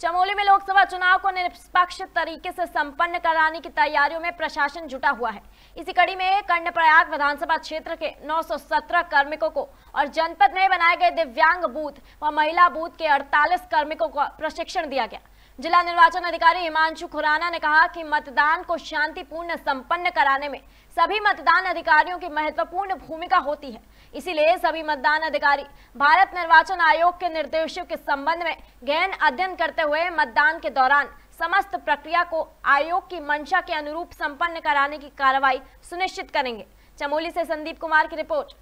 चमोली में लोकसभा चुनाव को निष्पक्ष तरीके से संपन्न कराने की तैयारियों में प्रशासन जुटा हुआ है इसी कड़ी में कर्णप्रयाग विधानसभा क्षेत्र के 917 कर्मिकों को और जनपद में बनाए गए दिव्यांग बूथ व महिला बूथ के 48 कर्मिकों को प्रशिक्षण दिया गया जिला निर्वाचन अधिकारी हिमांशु खुराना ने कहा कि मतदान को शांतिपूर्ण संपन्न कराने में सभी मतदान अधिकारियों की महत्वपूर्ण भूमिका होती है इसीलिए सभी मतदान अधिकारी भारत निर्वाचन आयोग के निर्देशों के संबंध में गहन अध्ययन करते हुए मतदान के दौरान समस्त प्रक्रिया को आयोग की मंशा के अनुरूप संपन्न कराने की कार्रवाई सुनिश्चित करेंगे चमोली से संदीप कुमार की रिपोर्ट